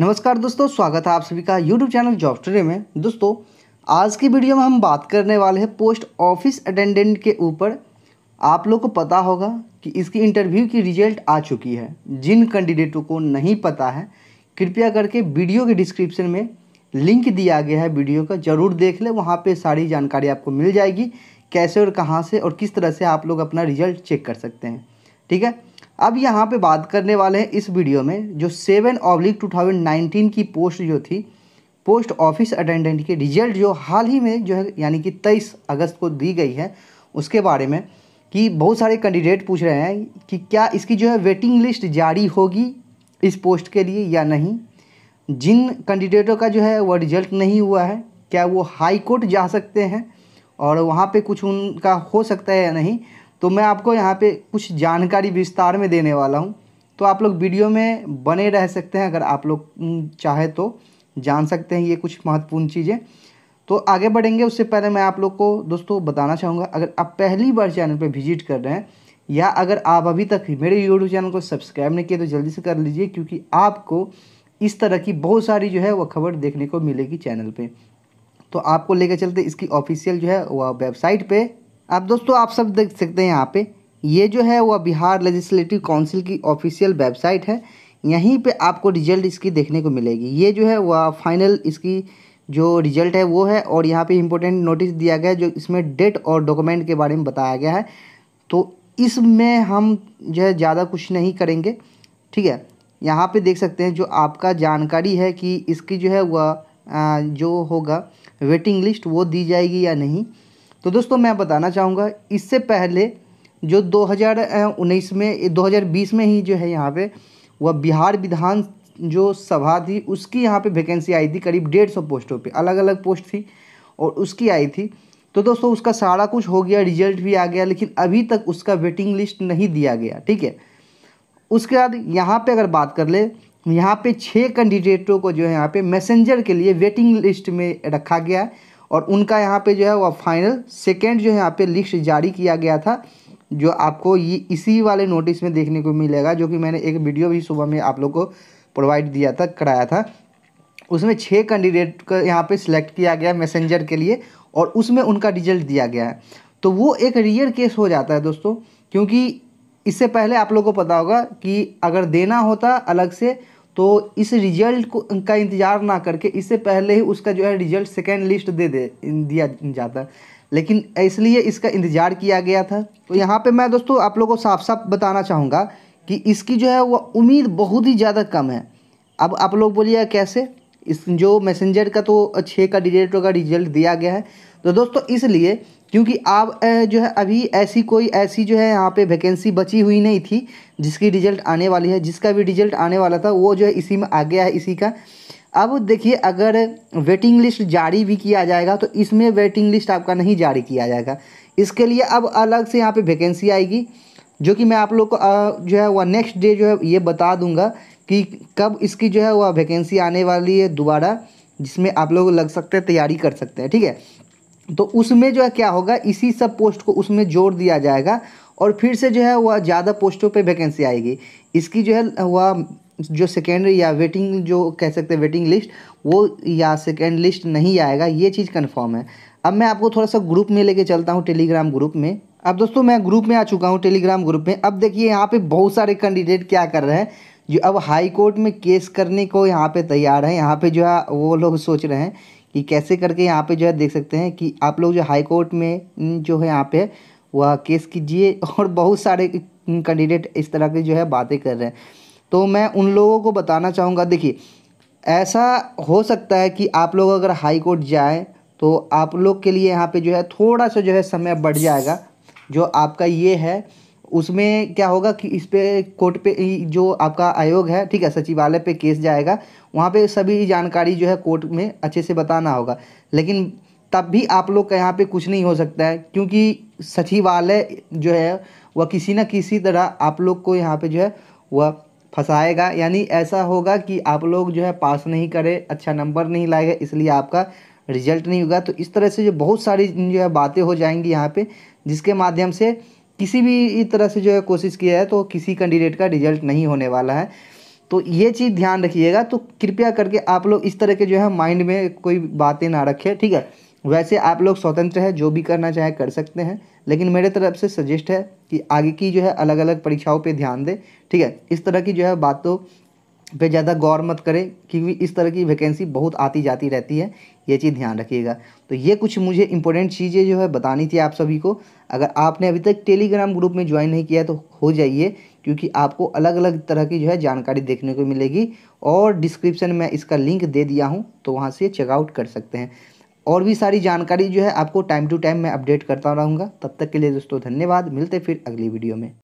नमस्कार दोस्तों स्वागत है आप सभी का यूट्यूब चैनल जॉब टुडे में दोस्तों आज की वीडियो में हम बात करने वाले हैं पोस्ट ऑफिस अटेंडेंट के ऊपर आप लोग को पता होगा कि इसकी इंटरव्यू की रिजल्ट आ चुकी है जिन कैंडिडेटों को नहीं पता है कृपया करके वीडियो के डिस्क्रिप्शन में लिंक दिया गया है वीडियो का ज़रूर देख लें वहाँ पर सारी जानकारी आपको मिल जाएगी कैसे और कहाँ से और किस तरह से आप लोग अपना रिजल्ट चेक कर सकते हैं ठीक है अब यहाँ पे बात करने वाले हैं इस वीडियो में जो seven oblique two thousand nineteen की पोस्ट जो थी पोस्ट ऑफिस अटेंडेंट की रिजल्ट जो हाल ही में जो है यानी कि तेईस अगस्त को दी गई है उसके बारे में कि बहुत सारे कैंडिडेट पूछ रहे हैं कि क्या इसकी जो है वेटिंग लिस्ट जारी होगी इस पोस्ट के लिए या नहीं जिन कैंडिडेटों का जो है वह रिजल्ट नहीं हुआ है क्या वो हाई कोर्ट जा सकते हैं और वहाँ पे कुछ उनका हो सकता है या नहीं तो मैं आपको यहाँ पे कुछ जानकारी विस्तार में देने वाला हूँ तो आप लोग वीडियो में बने रह सकते हैं अगर आप लोग चाहे तो जान सकते हैं ये कुछ महत्वपूर्ण चीज़ें तो आगे बढ़ेंगे उससे पहले मैं आप लोग को दोस्तों बताना चाहूँगा अगर आप पहली बार चैनल पर विजिट कर रहे हैं या अगर आप अभी तक मेरे यूट्यूब चैनल को सब्सक्राइब नहीं किया तो जल्दी से कर लीजिए क्योंकि आपको इस तरह की बहुत सारी जो है वह खबर देखने को मिलेगी चैनल पे तो आपको लेकर चलते इसकी ऑफिशियल जो है वह वेबसाइट पे अब दोस्तों आप सब देख सकते हैं यहाँ पे ये जो है वह बिहार लेजिस्लेटिव काउंसिल की ऑफिशियल वेबसाइट है यहीं पे आपको रिजल्ट इसकी देखने को मिलेगी ये जो है वह फाइनल इसकी जो रिजल्ट है वो है और यहाँ पे इम्पोर्टेंट नोटिस दिया गया है जो इसमें डेट और डॉक्यूमेंट के बारे में बताया गया है तो इसमें हम जो है ज़्यादा कुछ नहीं करेंगे ठीक है यहाँ पर देख सकते हैं जो आपका जानकारी है कि इसकी जो है वह जो होगा वेटिंग लिस्ट वो दी जाएगी या नहीं तो दोस्तों मैं बताना चाहूँगा इससे पहले जो 2019 में 2020 में ही जो है यहाँ पे वह बिहार विधान जो सभा थी उसकी यहाँ पे वैकेंसी आई थी करीब डेढ़ सौ पोस्टों पे अलग अलग पोस्ट थी और उसकी आई थी तो दोस्तों उसका सारा कुछ हो गया रिजल्ट भी आ गया लेकिन अभी तक उसका वेटिंग लिस्ट नहीं दिया गया ठीक है उसके बाद यहाँ पर अगर बात कर ले यहाँ पर छः कैंडिडेटों को जो है यहाँ पर मैसेंजर के लिए वेटिंग लिस्ट में रखा गया है और उनका यहाँ पे जो है वह फाइनल सेकेंड जो है यहाँ पे लिस्ट जारी किया गया था जो आपको ये इसी वाले नोटिस में देखने को मिलेगा जो कि मैंने एक वीडियो भी सुबह में आप लोग को प्रोवाइड दिया था कराया था उसमें छः कैंडिडेट का यहाँ पे सिलेक्ट किया गया मैसेंजर के लिए और उसमें उनका रिजल्ट दिया गया है तो वो एक रियर केस हो जाता है दोस्तों क्योंकि इससे पहले आप लोग को पता होगा कि अगर देना होता अलग से तो इस रिजल्ट को का इंतज़ार ना करके इससे पहले ही उसका जो है रिजल्ट सेकेंड लिस्ट दे दे दिया जाता लेकिन इसलिए इसका इंतज़ार किया गया था तो यहाँ पे मैं दोस्तों आप लोगों को साफ साफ बताना चाहूँगा कि इसकी जो है वह उम्मीद बहुत ही ज़्यादा कम है अब आप लोग बोलिएगा कैसे इस जो मैसेंजर का तो छः का डिजिट का रिजल्ट दिया गया है तो दोस्तों इसलिए क्योंकि आप जो है अभी ऐसी कोई ऐसी जो है यहाँ पे वैकेंसी बची हुई नहीं थी जिसकी रिजल्ट आने वाली है जिसका भी रिजल्ट आने वाला था वो जो है इसी में आ गया है इसी का अब देखिए अगर वेटिंग लिस्ट जारी भी किया जाएगा तो इसमें वेटिंग लिस्ट आपका नहीं जारी किया जाएगा इसके लिए अब अलग से यहाँ पर वैकेंसी आएगी जो कि मैं आप लोग को जो है वह नेक्स्ट डे जो है ये बता दूंगा कि कब इसकी जो है वह वैकेंसी आने वाली है दोबारा जिसमें आप लोग लग सकते हैं तैयारी कर सकते हैं ठीक है तो उसमें जो है क्या होगा इसी सब पोस्ट को उसमें जोड़ दिया जाएगा और फिर से जो है वह ज़्यादा पोस्टों पे वैकेंसी आएगी इसकी जो है वह जो सेकेंडरी या वेटिंग जो कह सकते हैं वेटिंग लिस्ट वो या सेकेंड लिस्ट नहीं आएगा ये चीज़ कन्फर्म है अब मैं आपको थोड़ा सा ग्रुप में लेके चलता हूँ टेलीग्राम ग्रुप में अब दोस्तों मैं ग्रुप में आ चुका हूँ टेलीग्राम ग्रुप में अब देखिए यहाँ पे बहुत सारे कैंडिडेट क्या कर रहे हैं जो अब हाई कोर्ट में केस करने को यहाँ पे तैयार हैं यहाँ पे जो है वो लोग सोच रहे हैं कि कैसे करके यहाँ पे जो है देख सकते हैं कि आप लोग जो हाई कोर्ट में जो है यहाँ पे वह केस कीजिए और बहुत सारे कैंडिडेट इस तरह की जो है बातें कर रहे हैं तो मैं उन लोगों को बताना चाहूँगा देखिए ऐसा हो सकता है कि आप लोग अगर हाई कोर्ट जाएँ तो आप लोग के लिए यहाँ पे जो है थोड़ा सा जो है समय बढ़ जाएगा जो आपका ये है उसमें क्या होगा कि इस पर कोर्ट पे जो आपका आयोग है ठीक है सचिवालय पे केस जाएगा वहाँ पे सभी जानकारी जो है कोर्ट में अच्छे से बताना होगा लेकिन तब भी आप लोग का यहाँ पे कुछ नहीं हो सकता है क्योंकि सचिवालय जो है वह किसी न किसी तरह आप लोग को यहाँ पे जो है वह फंसाएगा यानी ऐसा होगा कि आप लोग जो है पास नहीं करें अच्छा नंबर नहीं लाएगा इसलिए आपका रिजल्ट नहीं होगा तो इस तरह से जो बहुत सारी जो है बातें हो जाएंगी यहाँ पे जिसके माध्यम से किसी भी तरह से जो है कोशिश किया है तो किसी कैंडिडेट का रिजल्ट नहीं होने वाला है तो ये चीज़ ध्यान रखिएगा तो कृपया करके आप लोग इस तरह के जो है माइंड में कोई बातें ना रखें ठीक है वैसे आप लोग स्वतंत्र हैं जो भी करना चाहे कर सकते हैं लेकिन मेरे तरफ से सजेस्ट है कि आगे की जो है अलग अलग परीक्षाओं पे ध्यान दें ठीक है इस तरह की जो है बातों पे ज़्यादा गौर मत करें क्योंकि इस तरह की वैकेंसी बहुत आती जाती रहती है ये चीज़ ध्यान रखिएगा तो ये कुछ मुझे इंपॉर्टेंट चीज़ें जो है बतानी थी आप सभी को अगर आपने अभी तक टेलीग्राम ग्रुप में ज्वाइन नहीं किया तो हो जाइए क्योंकि आपको अलग अलग तरह की जो है जानकारी देखने को मिलेगी और डिस्क्रिप्शन में इसका लिंक दे दिया हूँ तो वहाँ से चेकआउट कर सकते हैं और भी सारी जानकारी जो है आपको टाइम टू टाइम मैं अपडेट करता रहूँगा तब तक के लिए दोस्तों धन्यवाद मिलते फिर अगली वीडियो में